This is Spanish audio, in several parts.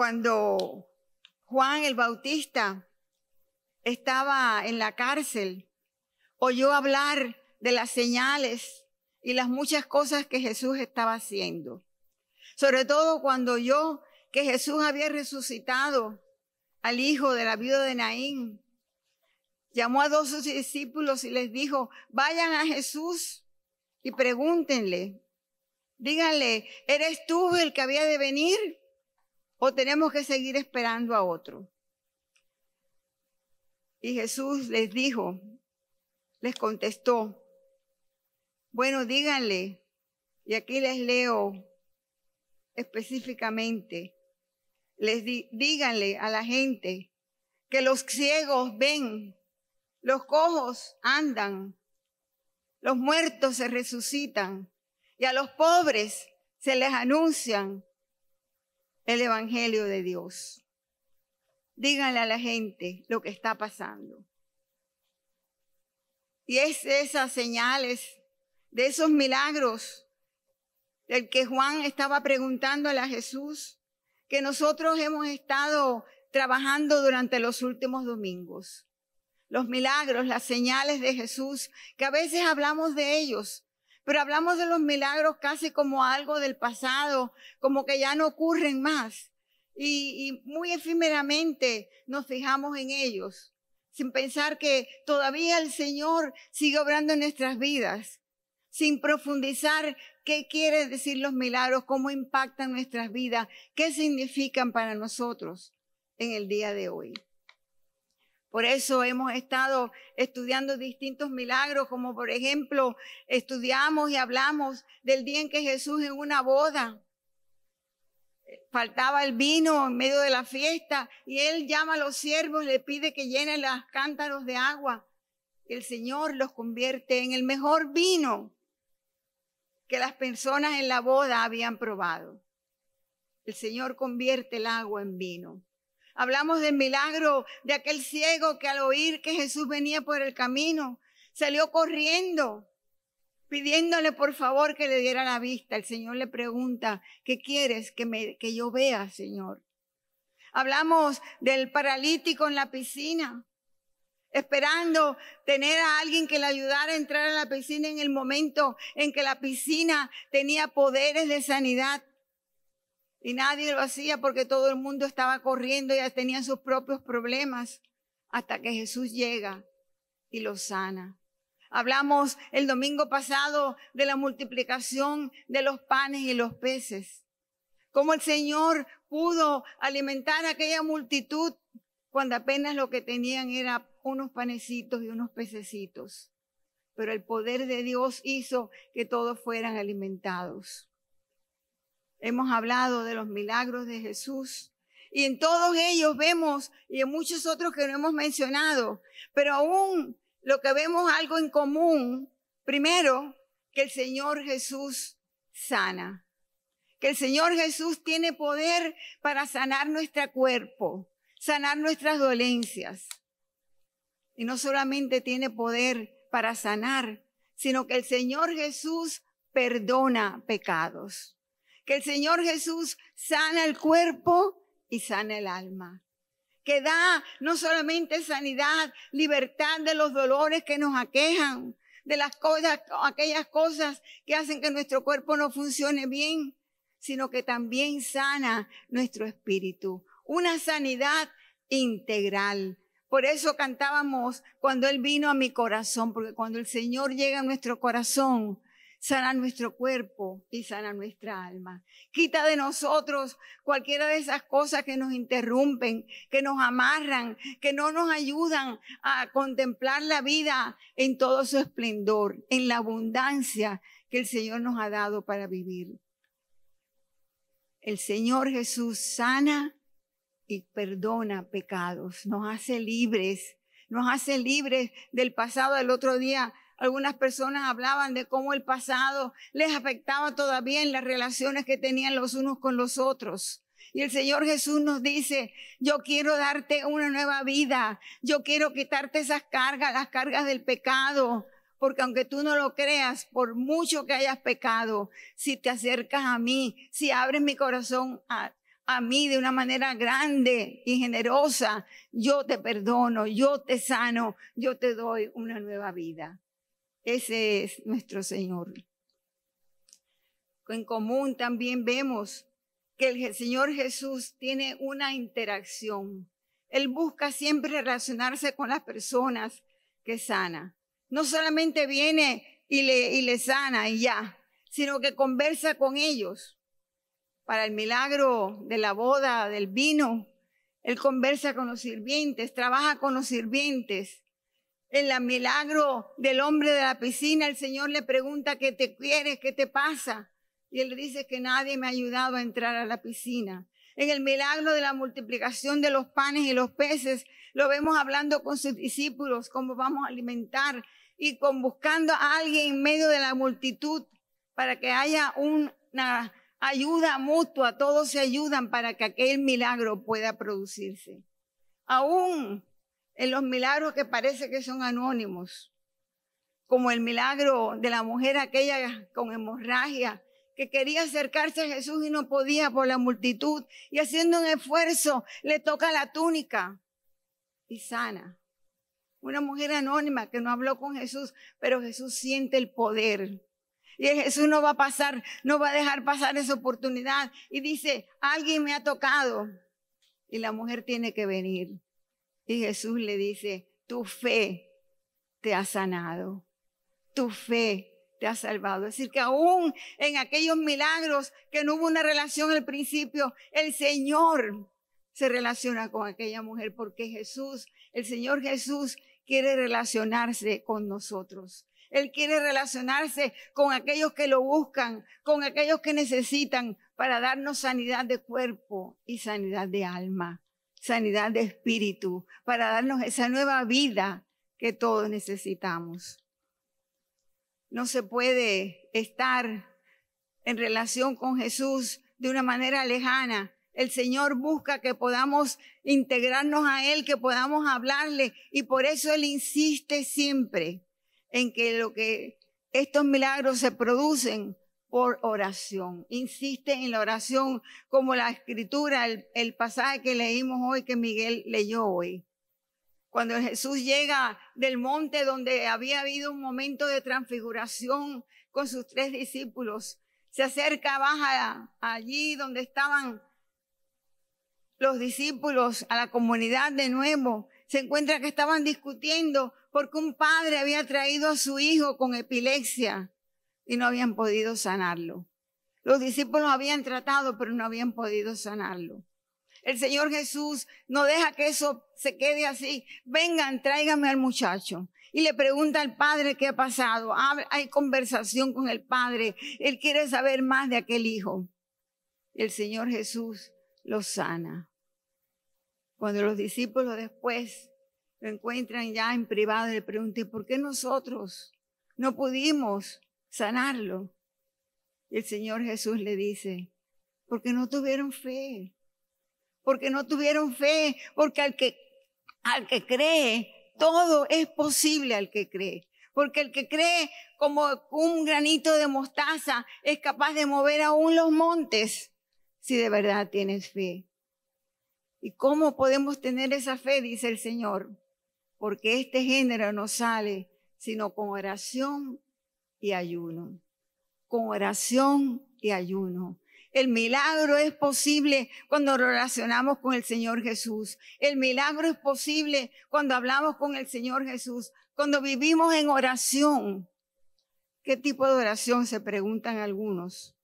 cuando Juan el Bautista estaba en la cárcel, oyó hablar de las señales y las muchas cosas que Jesús estaba haciendo. Sobre todo cuando oyó que Jesús había resucitado al hijo de la viuda de Naín, llamó a dos sus discípulos y les dijo, vayan a Jesús y pregúntenle, díganle, ¿eres tú el que había de venir? ¿O tenemos que seguir esperando a otro? Y Jesús les dijo, les contestó, bueno, díganle, y aquí les leo específicamente, les díganle a la gente que los ciegos ven, los cojos andan, los muertos se resucitan y a los pobres se les anuncian el Evangelio de Dios. Díganle a la gente lo que está pasando. Y es esas señales, de esos milagros, del que Juan estaba preguntando a Jesús, que nosotros hemos estado trabajando durante los últimos domingos. Los milagros, las señales de Jesús, que a veces hablamos de ellos, pero hablamos de los milagros casi como algo del pasado, como que ya no ocurren más. Y, muy efímeramente nos fijamos en ellos, sin pensar que todavía el Señor sigue obrando en nuestras vidas, sin profundizar qué quieren decir los milagros, cómo impactan nuestras vidas, qué significan para nosotros en el día de hoy. Por eso hemos estado estudiando distintos milagros, como por ejemplo estudiamos y hablamos del día en que Jesús en una boda eh, faltaba el vino en medio de la fiesta y él llama a los siervos, le pide que llenen las cántaros de agua. El Señor los convierte en el mejor vino que las personas en la boda habían probado. El Señor convierte el agua en vino. Hablamos del milagro de aquel ciego que al oír que Jesús venía por el camino, salió corriendo, pidiéndole por favor que le diera la vista. El Señor le pregunta, ¿qué quieres que, yo vea, Señor? Hablamos del paralítico en la piscina, esperando tener a alguien que le ayudara a entrar a la piscina en el momento en que la piscina tenía poderes de sanidad. Y nadie lo hacía porque todo el mundo estaba corriendo, y ya tenían sus propios problemas, hasta que Jesús llega y los sana. Hablamos el domingo pasado de la multiplicación de los panes y los peces. Cómo el Señor pudo alimentar a aquella multitud cuando apenas lo que tenían era unos panecitos y unos pececitos. Pero el poder de Dios hizo que todos fueran alimentados. Hemos hablado de los milagros de Jesús. Y en todos ellos vemos, y en muchos otros que no hemos mencionado, pero aún lo que vemos algo en común, primero, que el Señor Jesús sana, que el Señor Jesús tiene poder para sanar nuestro cuerpo, sanar nuestras dolencias. Y no solamente tiene poder para sanar, sino que el Señor Jesús perdona pecados que el Señor Jesús sana el cuerpo y sana el alma. Que da no solamente sanidad, libertad de los dolores que nos aquejan, de las cosas, aquellas cosas que hacen que nuestro cuerpo no funcione bien, sino que también sana nuestro espíritu. Una sanidad integral. Por eso cantábamos cuando Él vino a mi corazón, porque cuando el Señor llega a nuestro corazón, sana nuestro cuerpo y sana nuestra alma. Quita de nosotros cualquiera de esas cosas que nos interrumpen, que nos amarran, que no nos ayudan a contemplar la vida en todo su esplendor, en la abundancia que el Señor nos ha dado para vivir. El Señor Jesús sana y perdona pecados, nos hace libres, nos hace libres del pasado. del otro día algunas personas hablaban de cómo el pasado les afectaba todavía en las relaciones que tenían los unos con los otros. Y el Señor Jesús nos dice, yo quiero darte una nueva vida, yo quiero quitarte esas cargas, las cargas del pecado, porque aunque tú no lo creas, por mucho que hayas pecado, si te acercas a mí, si abres mi corazón a, mí de una manera grande y generosa, yo te perdono, yo te sano, yo te doy una nueva vida. Ese es nuestro Señor. En común también vemos que el Señor Jesús tiene una interacción. Él busca siempre relacionarse con las personas que sana. No solamente viene y le, y le sana y ya, sino que conversa con ellos. Para el milagro de la boda, del vino, Él conversa con los sirvientes, trabaja con los sirvientes en el milagro del hombre de la piscina, el Señor le pregunta qué te quieres, qué te pasa. Y él dice que nadie me ha ayudado a entrar a la piscina. En el milagro de la multiplicación de los panes y los peces, lo vemos hablando con sus discípulos, cómo vamos a alimentar y con buscando a alguien en medio de la multitud para que haya una ayuda mutua, todos se ayudan para que aquel milagro pueda producirse. Aún en los milagros que parece que son anónimos, como el milagro de la mujer aquella con hemorragia, que quería acercarse a Jesús y no podía por la multitud, y haciendo un esfuerzo le toca la túnica y sana. Una mujer anónima que no habló con Jesús, pero Jesús siente el poder. Y Jesús no va a pasar, no va a dejar pasar esa oportunidad. Y dice, alguien me ha tocado. Y la mujer tiene que venir. Y Jesús le dice, tu fe te ha sanado, tu fe te ha salvado. Es decir, que aún en aquellos milagros que no hubo una relación al principio, el Señor se relaciona con aquella mujer porque Jesús, el Señor Jesús quiere relacionarse con nosotros. Él quiere relacionarse con aquellos que lo buscan, con aquellos que necesitan para darnos sanidad de cuerpo y sanidad de alma sanidad de espíritu, para darnos esa nueva vida que todos necesitamos. No se puede estar en relación con Jesús de una manera lejana. El Señor busca que podamos integrarnos a Él, que podamos hablarle y por eso Él insiste siempre en que lo que estos milagros se producen por oración. Insiste en la oración como la escritura, el, pasaje que leímos hoy, que Miguel leyó hoy. Cuando Jesús llega del monte donde había habido un momento de transfiguración con sus tres discípulos, se acerca, baja allí donde estaban los discípulos, a la comunidad de nuevo, se encuentra que estaban discutiendo porque un padre había traído a su hijo con epilepsia y no habían podido sanarlo. Los discípulos habían tratado, pero no habían podido sanarlo. El Señor Jesús no deja que eso se quede así. Vengan, tráigame al muchacho. Y le pregunta al padre qué ha pasado. Hay conversación con el padre. Él quiere saber más de aquel hijo. El Señor Jesús lo sana. Cuando los discípulos después lo encuentran ya en privado, le preguntan, ¿por qué nosotros no pudimos sanarlo. Y el Señor Jesús le dice, porque no tuvieron fe, porque no tuvieron fe, porque al que, al que cree, todo es posible al que cree. Porque el que cree como un granito de mostaza es capaz de mover aún los montes si de verdad tienes fe. ¿Y cómo podemos tener esa fe? Dice el Señor. Porque este género no sale sino con oración y ayuno. Con oración y ayuno. El milagro es posible cuando relacionamos con el Señor Jesús. El milagro es posible cuando hablamos con el Señor Jesús, cuando vivimos en oración. ¿Qué tipo de oración se preguntan algunos?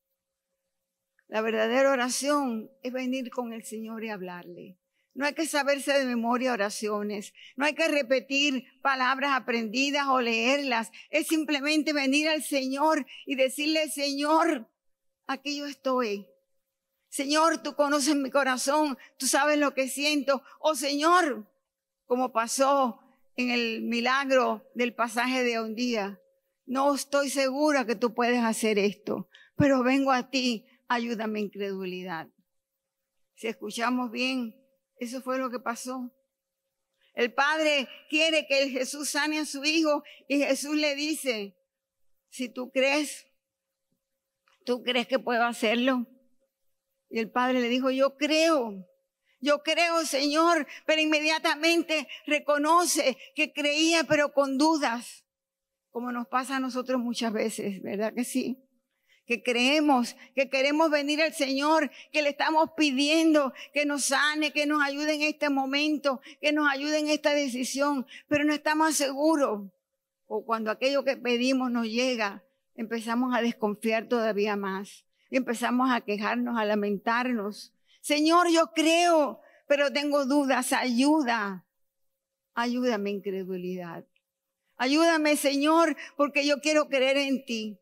La verdadera oración es venir con el Señor y hablarle. No hay que saberse de memoria oraciones. No hay que repetir palabras aprendidas o leerlas. Es simplemente venir al Señor y decirle, Señor, aquí yo estoy. Señor, tú conoces mi corazón, tú sabes lo que siento. Oh Señor, como pasó en el milagro del pasaje de un día, no estoy segura que tú puedes hacer esto, pero vengo a ti, ayúdame incredulidad. Si escuchamos bien, eso fue lo que pasó. El padre quiere que el Jesús sane a su hijo y Jesús le dice, si tú crees, tú crees que puedo hacerlo. Y el padre le dijo, yo creo, yo creo, Señor, pero inmediatamente reconoce que creía, pero con dudas, como nos pasa a nosotros muchas veces, ¿verdad que sí? que creemos, que queremos venir al Señor, que le estamos pidiendo que nos sane, que nos ayude en este momento, que nos ayude en esta decisión, pero no estamos seguros. O cuando aquello que pedimos nos llega, empezamos a desconfiar todavía más, y empezamos a quejarnos, a lamentarnos. Señor, yo creo, pero tengo dudas, ayuda, ayúdame incredulidad. Ayúdame, Señor, porque yo quiero creer en ti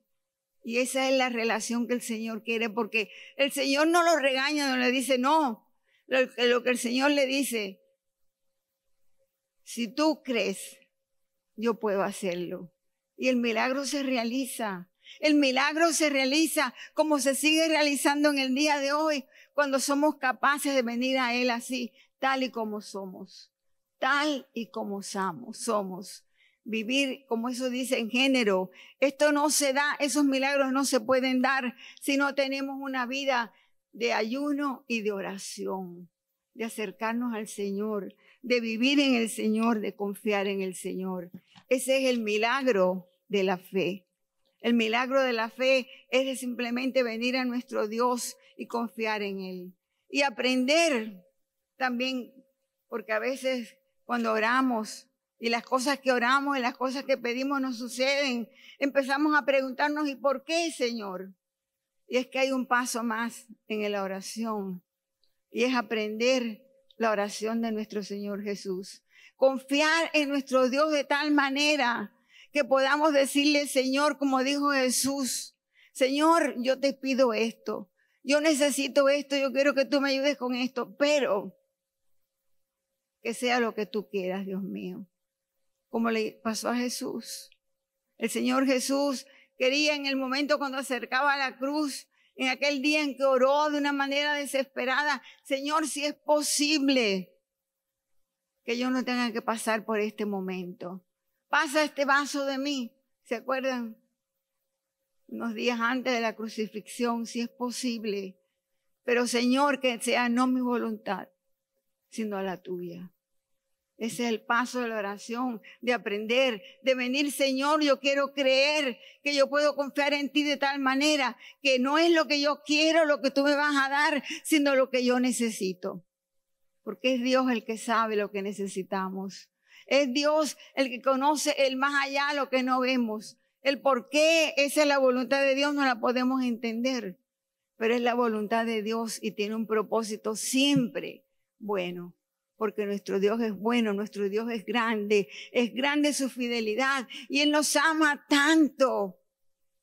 y esa es la relación que el Señor quiere, porque el Señor no lo regaña, no le dice, no, lo, que el Señor le dice, si tú crees, yo puedo hacerlo. Y el milagro se realiza. El milagro se realiza como se sigue realizando en el día de hoy, cuando somos capaces de venir a Él así, tal y como somos, tal y como somos vivir, como eso dice, en género. Esto no se da, esos milagros no se pueden dar si no tenemos una vida de ayuno y de oración, de acercarnos al Señor, de vivir en el Señor, de confiar en el Señor. Ese es el milagro de la fe. El milagro de la fe es de simplemente venir a nuestro Dios y confiar en Él. Y aprender también, porque a veces cuando oramos y las cosas que oramos y las cosas que pedimos no suceden. Empezamos a preguntarnos, ¿y por qué, Señor? Y es que hay un paso más en la oración y es aprender la oración de nuestro Señor Jesús. Confiar en nuestro Dios de tal manera que podamos decirle, Señor, como dijo Jesús, Señor, yo te pido esto, yo necesito esto, yo quiero que tú me ayudes con esto, pero que sea lo que tú quieras, Dios mío como le pasó a Jesús. El Señor Jesús quería en el momento cuando acercaba a la cruz, en aquel día en que oró de una manera desesperada, Señor, si es posible que yo no tenga que pasar por este momento. Pasa este vaso de mí. ¿Se acuerdan? Unos días antes de la crucifixión, si es posible. Pero Señor, que sea no mi voluntad, sino la tuya. Ese es el paso de la oración, de aprender, de venir, Señor, yo quiero creer que yo puedo confiar en ti de tal manera que no es lo que yo quiero, lo que tú me vas a dar, sino lo que yo necesito. Porque es Dios el que sabe lo que necesitamos. Es Dios el que conoce el más allá, lo que no vemos. El por qué esa es la voluntad de Dios no la podemos entender, pero es la voluntad de Dios y tiene un propósito siempre bueno porque nuestro Dios es bueno, nuestro Dios es grande, es grande su fidelidad y Él nos ama tanto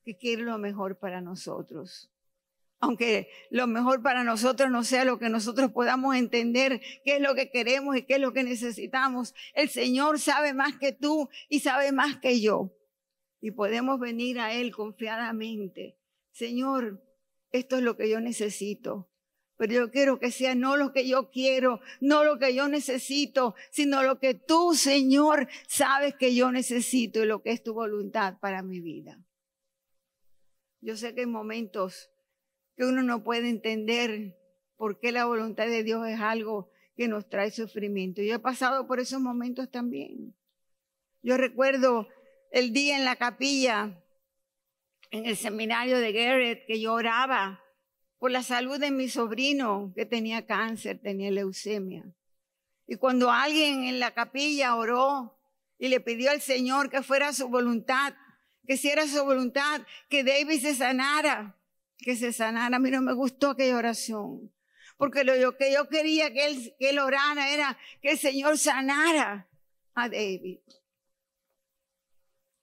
que quiere lo mejor para nosotros. Aunque lo mejor para nosotros no sea lo que nosotros podamos entender, qué es lo que queremos y qué es lo que necesitamos, el Señor sabe más que tú y sabe más que yo. Y podemos venir a Él confiadamente. Señor, esto es lo que yo necesito pero yo quiero que sea no lo que yo quiero, no lo que yo necesito, sino lo que tú, Señor, sabes que yo necesito y lo que es tu voluntad para mi vida. Yo sé que hay momentos que uno no puede entender por qué la voluntad de Dios es algo que nos trae sufrimiento. Yo he pasado por esos momentos también. Yo recuerdo el día en la capilla, en el seminario de Garrett, que yo oraba por la salud de mi sobrino que tenía cáncer, tenía leucemia. Y cuando alguien en la capilla oró y le pidió al Señor que fuera su voluntad, que si era su voluntad, que David se sanara, que se sanara. A mí no me gustó aquella oración, porque lo que yo quería que él, que él orara era que el Señor sanara a David.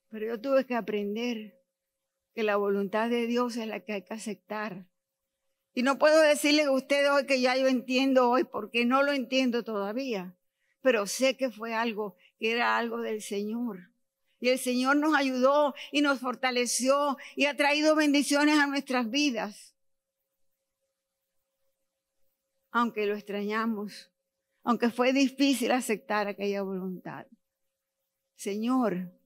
Pero yo tuve que aprender que la voluntad de Dios es la que hay que aceptar y no puedo decirle a ustedes hoy que ya yo entiendo hoy, porque no lo entiendo todavía. Pero sé que fue algo, que era algo del Señor. Y el Señor nos ayudó y nos fortaleció y ha traído bendiciones a nuestras vidas. Aunque lo extrañamos, aunque fue difícil aceptar aquella voluntad. Señor,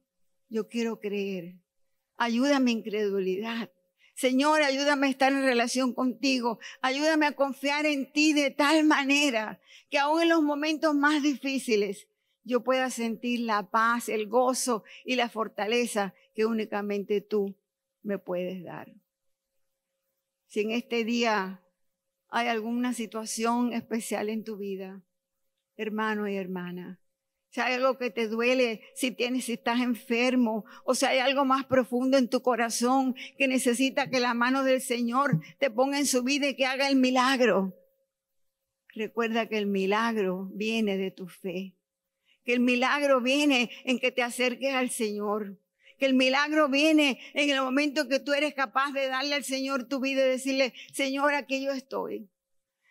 yo quiero creer. Ayúdame mi incredulidad. Señor, ayúdame a estar en relación contigo. Ayúdame a confiar en ti de tal manera que aun en los momentos más difíciles yo pueda sentir la paz, el gozo y la fortaleza que únicamente tú me puedes dar. Si en este día hay alguna situación especial en tu vida, hermano y hermana, si hay algo que te duele, si tienes, si estás enfermo, o si hay algo más profundo en tu corazón que necesita que la mano del Señor te ponga en su vida y que haga el milagro. Recuerda que el milagro viene de tu fe, que el milagro viene en que te acerques al Señor, que el milagro viene en el momento que tú eres capaz de darle al Señor tu vida y decirle, Señor, aquí yo estoy.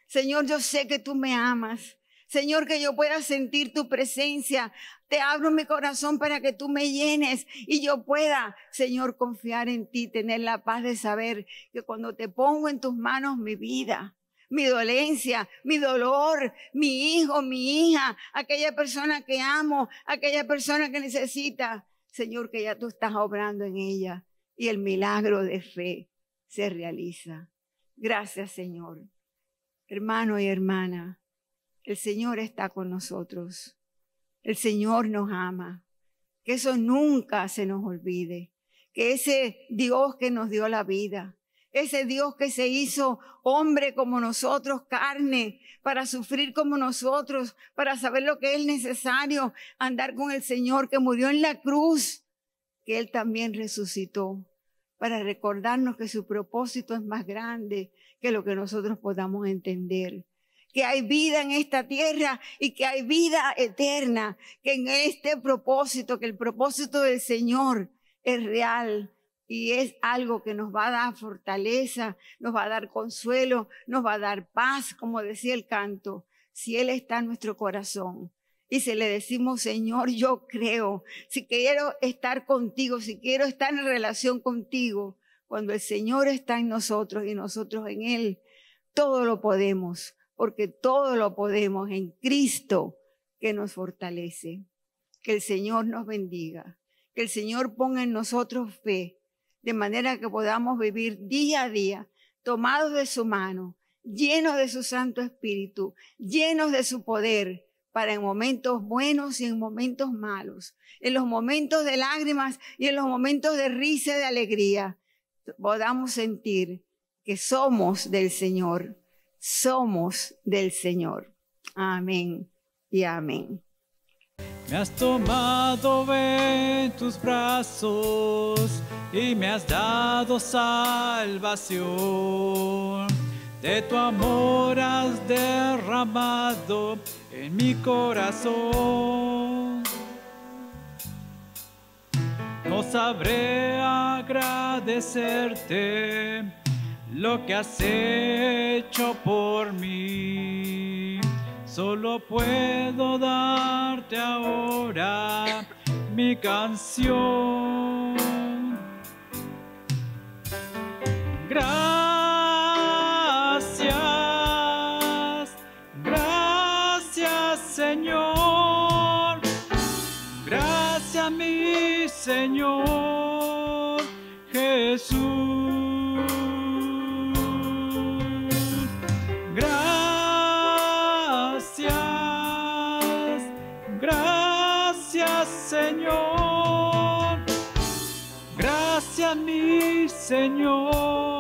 Señor, yo sé que tú me amas. Señor, que yo pueda sentir tu presencia. Te abro mi corazón para que tú me llenes y yo pueda, Señor, confiar en ti, tener la paz de saber que cuando te pongo en tus manos mi vida, mi dolencia, mi dolor, mi hijo, mi hija, aquella persona que amo, aquella persona que necesita, Señor, que ya tú estás obrando en ella y el milagro de fe se realiza. Gracias, Señor. Hermano y hermana el Señor está con nosotros. El Señor nos ama. Que eso nunca se nos olvide. Que ese Dios que nos dio la vida, ese Dios que se hizo hombre como nosotros, carne, para sufrir como nosotros, para saber lo que es necesario, andar con el Señor que murió en la cruz, que Él también resucitó, para recordarnos que su propósito es más grande que lo que nosotros podamos entender que hay vida en esta tierra y que hay vida eterna, que en este propósito, que el propósito del Señor es real y es algo que nos va a dar fortaleza, nos va a dar consuelo, nos va a dar paz, como decía el canto, si Él está en nuestro corazón. Y se le decimos, Señor, yo creo, si quiero estar contigo, si quiero estar en relación contigo, cuando el Señor está en nosotros y nosotros en Él, todo lo podemos porque todo lo podemos en Cristo que nos fortalece. Que el Señor nos bendiga, que el Señor ponga en nosotros fe, de manera que podamos vivir día a día tomados de su mano, llenos de su Santo Espíritu, llenos de su poder, para en momentos buenos y en momentos malos, en los momentos de lágrimas y en los momentos de risa y de alegría, podamos sentir que somos del Señor somos del Señor. Amén y amén. Me has tomado en tus brazos y me has dado salvación. De tu amor has derramado en mi corazón. No sabré agradecerte lo que has hecho por mí. Solo puedo darte ahora mi canción. Gracias, gracias Señor, gracias mi Señor Jesús. mi Señor.